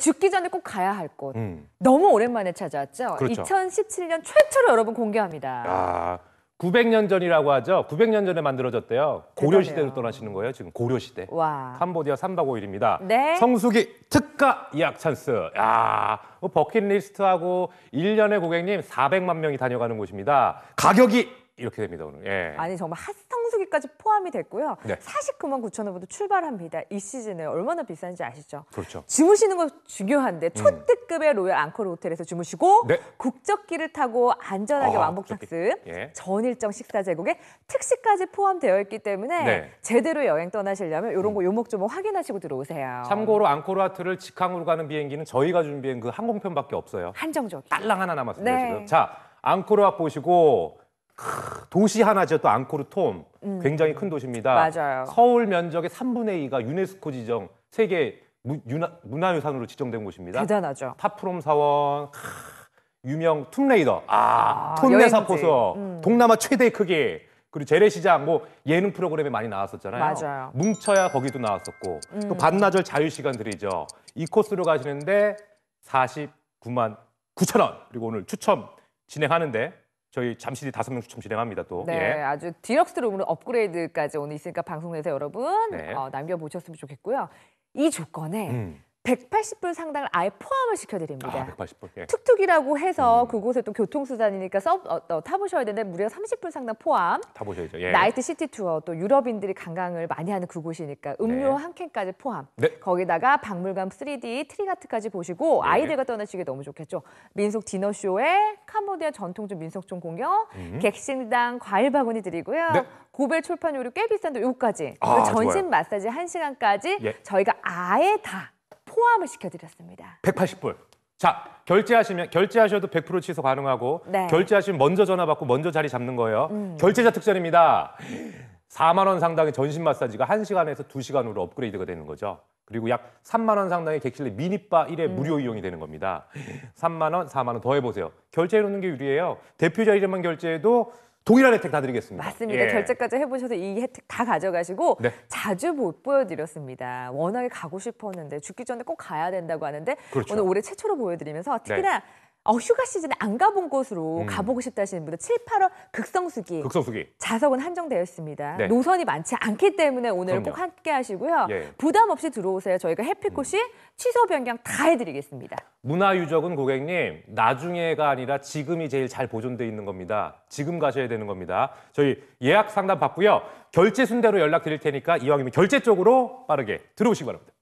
죽기 전에 꼭 가야 할 곳. 음. 너무 오랜만에 찾아왔죠. 그렇죠. 2017년 최초로 여러분 공개합니다. 아, 900년 전이라고 하죠. 900년 전에 만들어졌대요. 고려 시대로 떠나시는 거예요. 지금 고려 시대. 와. 캄보디아 3박 5일입니다. 네. 성수기 특가 예약 찬스. 야, 뭐 버킷리스트하고 1년에 고객님 400만 명이 다녀가는 곳입니다. 가격이 이렇게 됩니다 오늘. 예. 아니 정말 핫성 성수기까지 포함이 됐고요. 네. 49만 9천 원부터 출발합니다. 이 시즌에 얼마나 비싼지 아시죠? 그렇죠. 주무시는 거 중요한데 음. 초특급의 로얄 앙코르 호텔에서 주무시고 네. 국적기를 타고 안전하게 아, 왕복 탁스 예. 전일정 식사 제공에 특식까지 포함되어 있기 때문에 네. 제대로 여행 떠나시려면 이런 음. 거요목좀 확인하시고 들어오세요. 참고로 앙코르 하트를 직항으로 가는 비행기는 저희가 준비한 그 항공편밖에 없어요. 한정적. 딸랑 하나 남았습니다 네. 지금. 자 앙코르 와 보시고 크... 도시 하나죠. 또 앙코르톰 음. 굉장히 큰 도시입니다. 맞아요. 서울 면적의 3분의 2가 유네스코 지정 세계 문화, 유산으로 지정된 곳입니다. 대단하죠. 파프롬 사원, 하, 유명 툼레이더, 아, 아 톤네사 포서, 음. 동남아 최대 크기, 그리고 재래시장 뭐 예능 프로그램에 많이 나왔었잖아요. 맞아요. 뭉쳐야 거기도 나왔었고 음. 또 반나절 자유시간들이죠. 이 코스로 가시는데 49만 9천 원 그리고 오늘 추첨 진행하는데 저희 잠실이 다섯 명 추첨 진행합니다 또. 네, 예. 아주 디럭스 룸으로 업그레이드까지 오늘 있으니까 방송 에서 여러분 네. 어, 남겨보셨으면 좋겠고요. 이 조건에 음. 180불 상당을 아예 포함을 시켜드립니다. 아, 180불. 예. 툭툭이라고 해서 음. 그곳에 또 교통수단이니까 써, 어, 어, 타보셔야 되는데 무려 30불 상당 포함. 타보셔야죠. 예. 나이트 시티 투어 또 유럽인들이 관광을 많이 하는 그곳이니까 음료 네. 한 캔까지 포함. 네. 거기다가 박물관 3D 트리가트까지 보시고 네. 아이들과 떠나시기 너무 좋겠죠. 민속 디너쇼에 캄보디아 전통적 민속촌 공연, 음. 객신당 과일 바구니 드리고요. 네. 고별 출판 요리 꽤 비싼데 요까지. 아, 전신 좋아요. 마사지 1시간까지 예. 저희가 아예 다 포함을 시켜드렸습니다. 180불. 자, 결제하시면 결제하셔도 100% 취소 가능하고 네. 결제하시면 먼저 전화 받고 먼저 자리 잡는 거예요. 음. 결제자 특전입니다. 4만 원 상당의 전신 마사지가 1시간에서 2시간으로 업그레이드가 되는 거죠. 그리고 약 3만 원 상당의 객실내 미니바 1회 음. 무료 이용이 되는 겁니다. 3만 원, 4만 원 더 해보세요. 결제해 놓는 게 유리해요. 대표자 이름만 결제해도 동일한 혜택 다 드리겠습니다. 맞습니다. 예. 결제까지 해보셔서 이 혜택 다 가져가시고 네. 자주 못 보여드렸습니다. 워낙에 가고 싶었는데 죽기 전에 꼭 가야 된다고 하는데 그렇죠. 오늘 올해 최초로 보여드리면서 네. 특히나 네. 어, 휴가 시즌에 안 가본 곳으로 음. 가보고 싶다 하시는 분들 7, 8월 극성수기. 극성수기. 자석은 한정되어 있습니다. 네. 노선이 많지 않기 때문에 오늘 꼭 함께 하시고요. 예. 부담 없이 들어오세요. 저희가 해피코시 음. 취소 변경 다 해드리겠습니다. 문화유적은 고객님 나중에가 아니라 지금이 제일 잘 보존돼 있는 겁니다. 지금 가셔야 되는 겁니다. 저희 예약 상담 받고요. 결제 순대로 연락드릴 테니까 이왕이면 결제 쪽으로 빠르게 들어오시기 바랍니다.